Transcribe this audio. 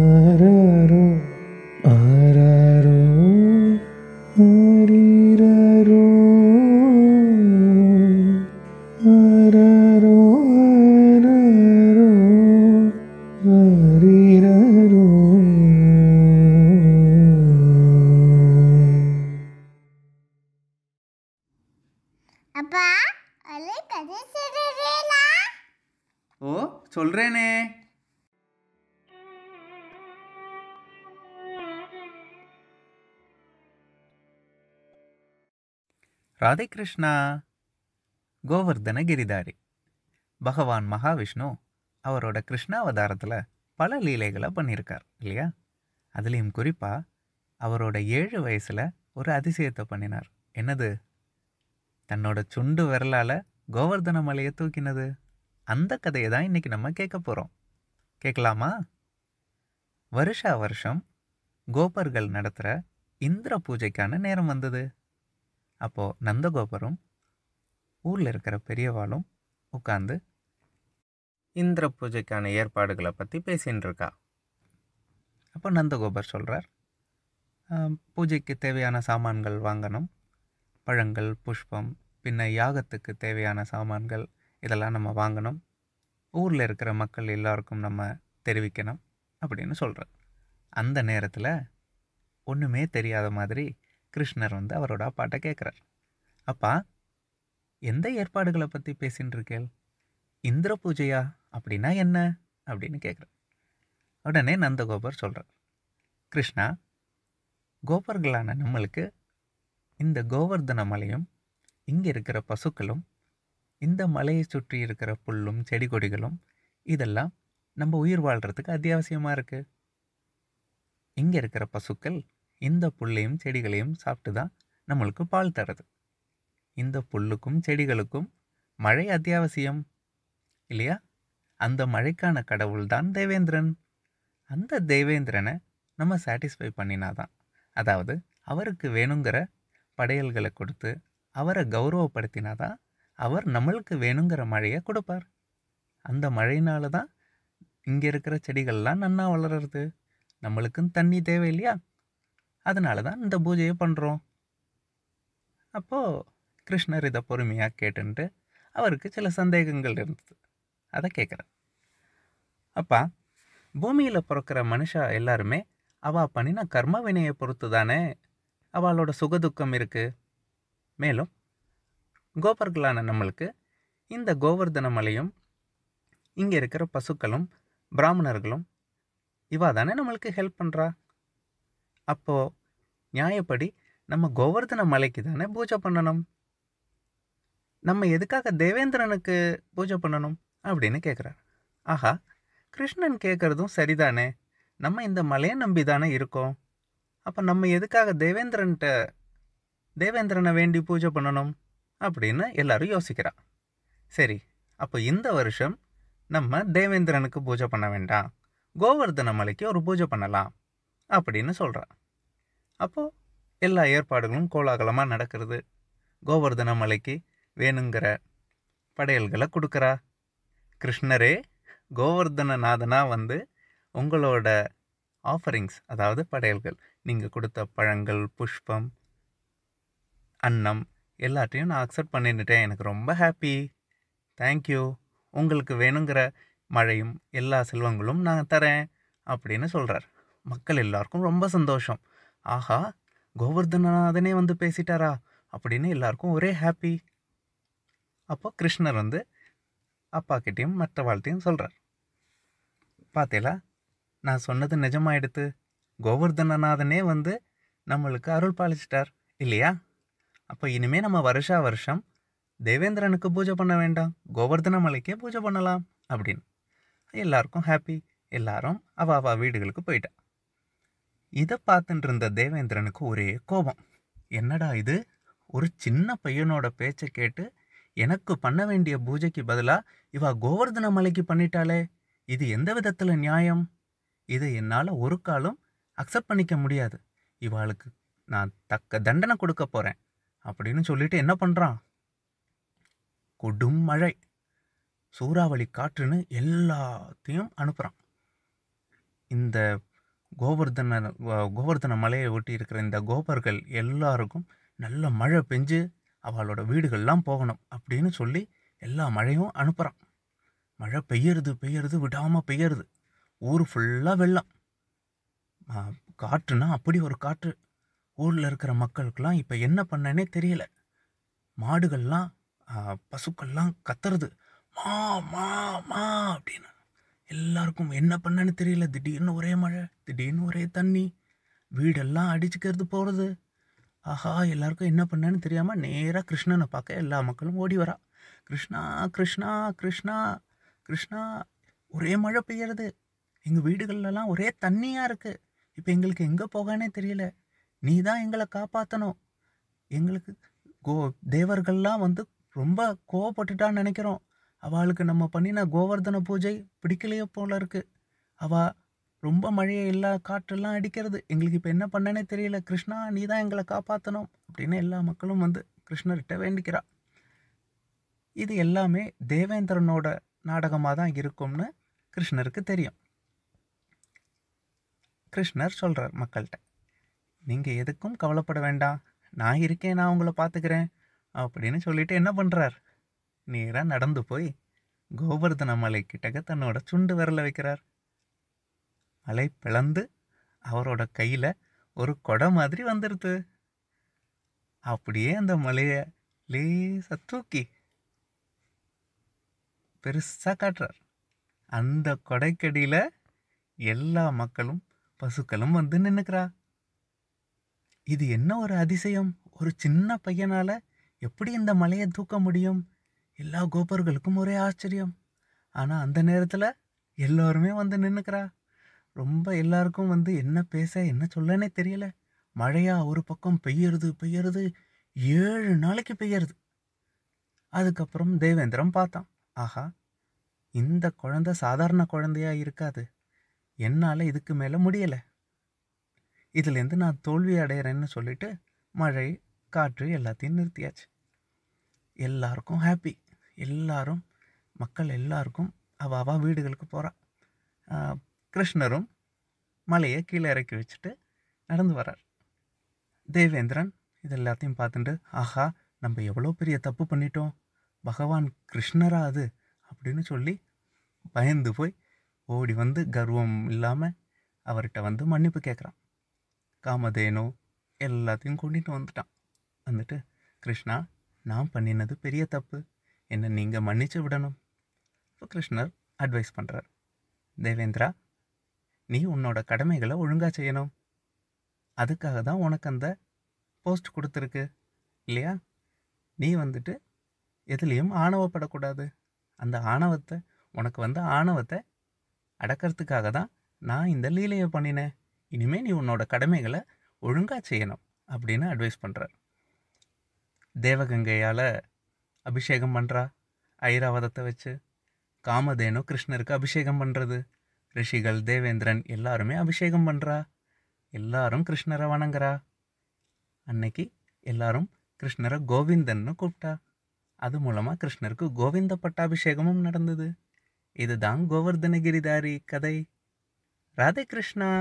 ஆராரோ ஆராரோ ஆரீரோ ஆராரோ ஆராரோ ஆரீரோ அப்பா ஓ சொல்றேனே கிருஷ்ணா கோவர்தன கிரிதாரி பகவான் மகாவிஷ்ணு அவரோட கிருஷ்ணாவதாரத்தில் பல லீலைகளை பண்ணியிருக்கார் இல்லையா அதுலேயும் குறிப்பாக அவரோட ஏழு வயசில் ஒரு அதிசயத்தை பண்ணினார் என்னது தன்னோட சுண்டு விரலால் கோவர்தன மலையை தூக்கினது அந்த கதையை தான் இன்றைக்கி நம்ம கேட்க போகிறோம் கேட்கலாமா வருஷா வருஷம் கோபர்கள் நடத்துகிற இந்திர பூஜைக்கான நேரம் வந்தது அப்போது நந்தகோபுரம் ஊரில் இருக்கிற பெரியவாளும் உட்காந்து இந்திர பூஜைக்கான ஏற்பாடுகளை பற்றி பேசின்னு இருக்கா அப்போ நந்தகோபர் சொல்கிறார் பூஜைக்கு தேவையான சாமான்கள் வாங்கணும் பழங்கள் புஷ்பம் பின்ன யாகத்துக்கு தேவையான சாமான்கள் இதெல்லாம் நம்ம வாங்கணும் ஊரில் இருக்கிற மக்கள் எல்லாருக்கும் நம்ம தெரிவிக்கணும் அப்படின்னு சொல்கிறார் அந்த நேரத்தில் ஒன்றுமே தெரியாத மாதிரி கிருஷ்ணர் வந்து அவரோட அப்பாட்ட கேட்குறார் அப்பா எந்த ஏற்பாடுகளை பற்றி பேசின்னு இருக்கேள் இந்திர பூஜையா அப்படின்னா என்ன அப்படின்னு கேட்குறார் உடனே நந்தகோபர் சொல்கிறார் கிருஷ்ணா கோபர்களான நம்மளுக்கு இந்த கோவர்தன மலையும் இங்கே இருக்கிற பசுக்களும் இந்த மலையை சுற்றி இருக்கிற புல்லும் செடி கொடிகளும் இதெல்லாம் நம்ம உயிர் வாழ்கிறதுக்கு அத்தியாவசியமாக இருக்குது இங்கே இருக்கிற பசுக்கள் இந்த புல்லையும் செடிகளையும் சாப்பிட்டு தான் நம்மளுக்கு பால் தருது இந்த புல்லுக்கும் செடிகளுக்கும் மழை அத்தியாவசியம் இல்லையா அந்த மழைக்கான கடவுள் தான் தேவேந்திரன் அந்த தேவேந்திரனை நம்ம சாட்டிஸ்ஃபை பண்ணினாதான் அதாவது அவருக்கு வேணுங்கிற படையல்களை கொடுத்து அவரை கௌரவப்படுத்தினாதான் அவர் நம்மளுக்கு வேணுங்கிற மழையை கொடுப்பார் அந்த மழையினால தான் இங்கே இருக்கிற செடிகள்லாம் நன்னா வளர்றது நம்மளுக்கும் தண்ணி தேவை இல்லையா அதனால தான் இந்த பூஜையை பண்ணுறோம் அப்போது கிருஷ்ணர் இதை பொறுமையாக கேட்டுன்ட்டு அவருக்கு சில சந்தேகங்கள் இருந்தது அதை கேட்குறார் அப்பா பூமியில் பிறக்கிற மனுஷா எல்லாருமே அவள் பண்ணின கர்ம வினையை பொறுத்து தானே அவளோட சுகதுக்கம் இருக்குது மேலும் கோபர்களான நம்மளுக்கு இந்த கோவர்தன மலையும் இங்கே இருக்கிற பசுக்களும் பிராமணர்களும் இவா தானே நம்மளுக்கு ஹெல்ப் பண்ணுறா அப்போது நியாயப்படி நம்ம கோவர்தன மலைக்கு தானே பூஜை பண்ணணும் நம்ம எதுக்காக தேவேந்திரனுக்கு பூஜை பண்ணணும் அப்படின்னு கேட்குறார் ஆஹா கிருஷ்ணன் கேட்குறதும் சரிதானே நம்ம இந்த மலையை நம்பி தானே இருக்கோம் அப்போ நம்ம எதுக்காக தேவேந்திரன்ட்ட தேவேந்திரனை வேண்டி பூஜை பண்ணணும் அப்படின்னு எல்லாரும் யோசிக்கிறான் சரி அப்போ இந்த வருஷம் நம்ம தேவேந்திரனுக்கு பூஜை பண்ண வேண்டாம் கோவர்தன மலைக்கு ஒரு பூஜை பண்ணலாம் அப்படின்னு சொல்கிறான் அப்போது எல்லா ஏற்பாடுகளும் கோலாகலமாக நடக்கிறது கோவர்தன மலைக்கு வேணுங்கிற படையல்களை கொடுக்குறா கிருஷ்ணரே கோவர்தனநாதனாக வந்து உங்களோட ஆஃபரிங்ஸ் அதாவது படையல்கள் நீங்கள் கொடுத்த பழங்கள் புஷ்பம் அன்னம் எல்லாத்தையும் நான் அக்செப்ட் பண்ணிட்டுட்டேன் எனக்கு ரொம்ப ஹாப்பி தேங்க்யூ உங்களுக்கு வேணுங்கிற மழையும் எல்லா செல்வங்களும் நான் தரேன் அப்படின்னு சொல்கிறார் மக்கள் எல்லாருக்கும் ரொம்ப சந்தோஷம் ஆஹா கோவர்தனநாதனே வந்து பேசிட்டாரா அப்படின்னு எல்லாருக்கும் ஒரே ஹாப்பி அப்போ கிருஷ்ணர் வந்து அப்பாக்கிட்டேயும் மற்ற வாழ்த்தையும் சொல்கிறார் பார்த்தீங்களா நான் சொன்னது எடுத்து கோவர்தனநாதனே வந்து நம்மளுக்கு அருள் பாலிச்சிட்டார் இல்லையா அப்போ இனிமேல் நம்ம வருஷா வருஷம் தேவேந்திரனுக்கு பூஜை பண்ண வேண்டாம் கோவர்தன மலைக்கே பூஜை பண்ணலாம் அப்படின்னு எல்லாருக்கும் ஹாப்பி எல்லாரும் அவ அவ வீடுகளுக்கு போயிட்டான் இதை பார்த்துட்டு இருந்த தேவேந்திரனுக்கு ஒரே கோபம் என்னடா இது ஒரு சின்ன பையனோட பேச்சை கேட்டு எனக்கு பண்ண வேண்டிய பூஜைக்கு பதிலாக இவா கோவர்தன மலைக்கு பண்ணிட்டாளே இது எந்த விதத்தில் நியாயம் இதை என்னால் ஒரு காலம் அக்செப்ட் பண்ணிக்க முடியாது இவாளுக்கு நான் தக்க தண்டனை கொடுக்க போகிறேன் அப்படின்னு சொல்லிட்டு என்ன பண்ணுறான் கொடும் மழை சூறாவளி காற்றுன்னு எல்லாத்தையும் அனுப்புகிறான் இந்த கோவர்தன கோவர்தன மலையை ஒட்டி இருக்கிற இந்த கோபர்கள் எல்லாருக்கும் நல்ல மழை பெஞ்சு அவளோட வீடுகள்லாம் போகணும் அப்படின்னு சொல்லி எல்லா மழையும் அனுப்புகிறான் மழை பெய்யறது பெய்யறது விடாமல் பெய்யறது ஊர் ஃபுல்லாக வெள்ளம் காற்றுனா அப்படி ஒரு காற்று ஊரில் இருக்கிற மக்களுக்கெல்லாம் இப்போ என்ன பண்ணனே தெரியல மாடுகள்லாம் பசுக்கள்லாம் கத்துறது மா மா மா அப்படின்னு எல்லாருக்கும் என்ன பண்ணனு தெரியல திடீர்னு ஒரே மழை திடீர்னு ஒரே தண்ணி வீடெல்லாம் அடிச்சுக்கிறது போகிறது ஆஹா எல்லாருக்கும் என்ன பண்ணேன்னு தெரியாமல் நேராக கிருஷ்ணனை பார்க்க எல்லா மக்களும் ஓடி வரா கிருஷ்ணா கிருஷ்ணா கிருஷ்ணா கிருஷ்ணா ஒரே மழை பெய்யறது எங்கள் வீடுகள்லாம் ஒரே தண்ணியாக இருக்குது இப்போ எங்களுக்கு எங்கே போகனே தெரியல நீ தான் எங்களை காப்பாற்றணும் எங்களுக்கு கோ தேவர்கள்லாம் வந்து ரொம்ப கோவப்பட்டுட்டான்னு நினைக்கிறோம் அவளுக்கு நம்ம பண்ணின கோவர்தன பூஜை பிடிக்கலையே போல இருக்குது அவள் ரொம்ப மழையை எல்லா காற்றெல்லாம் அடிக்கிறது எங்களுக்கு இப்போ என்ன பண்ணனே தெரியல கிருஷ்ணா நீ தான் எங்களை காப்பாற்றணும் அப்படின்னு எல்லா மக்களும் வந்து கிருஷ்ணர்கிட்ட வேண்டிக்கிறா இது எல்லாமே தேவேந்திரனோட நாடகமாக தான் இருக்கும்னு கிருஷ்ணருக்கு தெரியும் கிருஷ்ணர் சொல்கிறார் மக்கள்கிட்ட நீங்கள் எதுக்கும் கவலைப்பட வேண்டாம் நான் இருக்கேன் நான் உங்களை பார்த்துக்கிறேன் அப்படின்னு சொல்லிட்டு என்ன பண்ணுறார் நேராக நடந்து போய் கோவர்தன மலை கிட்டக்க தன்னோட சுண்டு விரல வைக்கிறார் மலை பிளந்து அவரோட கையில் ஒரு கொடை மாதிரி வந்துடுது அப்படியே அந்த மலையை லேசாக தூக்கி பெருசாக காட்டுறார் அந்த கொடைக்கடியில் எல்லா மக்களும் பசுக்களும் வந்து நின்றுக்கிறா இது என்ன ஒரு அதிசயம் ஒரு சின்ன பையனால் எப்படி இந்த மலையை தூக்க முடியும் எல்லா கோபர்களுக்கும் ஒரே ஆச்சரியம் ஆனால் அந்த நேரத்தில் எல்லோருமே வந்து நின்றுக்கிறா ரொம்ப எல்லாருக்கும் வந்து என்ன பேச என்ன சொல்லனே தெரியல மழையா ஒரு பக்கம் பெய்யறது பெய்யறது ஏழு நாளைக்கு பெய்யறது அதுக்கப்புறம் தேவேந்திரம் பார்த்தான் ஆஹா இந்த குழந்தை சாதாரண குழந்தையாக இருக்காது என்னால் இதுக்கு மேலே முடியலை இதுலேருந்து நான் தோல்வி அடையிறேன்னு சொல்லிட்டு மழை காற்று எல்லாத்தையும் நிறுத்தியாச்சு எல்லாருக்கும் ஹாப்பி எல்லாரும் மக்கள் எல்லாருக்கும் அவாவா வீடுகளுக்கு போகிறான் கிருஷ்ணரும் மலையை கீழே இறக்கி வச்சுட்டு நடந்து வர்றார் தேவேந்திரன் இது எல்லாத்தையும் பார்த்துட்டு ஆஹா நம்ம எவ்வளோ பெரிய தப்பு பண்ணிட்டோம் பகவான் கிருஷ்ணரா அது அப்படின்னு சொல்லி பயந்து போய் ஓடி வந்து கர்வம் இல்லாமல் அவர்கிட்ட வந்து மன்னிப்பு கேட்குறான் காமதேனு எல்லாத்தையும் கொண்டுட்டு வந்துட்டான் வந்துட்டு கிருஷ்ணா நான் பண்ணினது பெரிய தப்பு என்னை நீங்கள் மன்னிச்சு விடணும் இப்போ கிருஷ்ணர் அட்வைஸ் பண்ணுறார் தேவேந்திரா நீ உன்னோட கடமைகளை ஒழுங்காக செய்யணும் அதுக்காக தான் உனக்கு அந்த போஸ்ட் கொடுத்துருக்கு இல்லையா நீ வந்துட்டு எதுலேயும் ஆணவப்படக்கூடாது அந்த ஆணவத்தை உனக்கு வந்து ஆணவத்தை அடக்கிறதுக்காக தான் நான் இந்த லீலையை பண்ணினேன் இனிமேல் நீ உன்னோட கடமைகளை ஒழுங்காக செய்யணும் அப்படின்னு அட்வைஸ் பண்ணுறார் தேவகங்கையால் அபிஷேகம் பண்ணுறா ஐராவதத்தை வச்சு காமதேனு கிருஷ்ணருக்கு அபிஷேகம் பண்ணுறது ரிஷிகள் தேவேந்திரன் எல்லாருமே அபிஷேகம் பண்ணுறா எல்லாரும் கிருஷ்ணரை வணங்குறா அன்னைக்கு எல்லாரும் கிருஷ்ணரை கோவிந்தன்னு கூப்பிட்டா அது மூலமாக கிருஷ்ணருக்கு கோவிந்த பட்டாபிஷேகமும் நடந்தது இதுதான் கோவர்தனகிரிதாரி கதை ராதே கிருஷ்ணா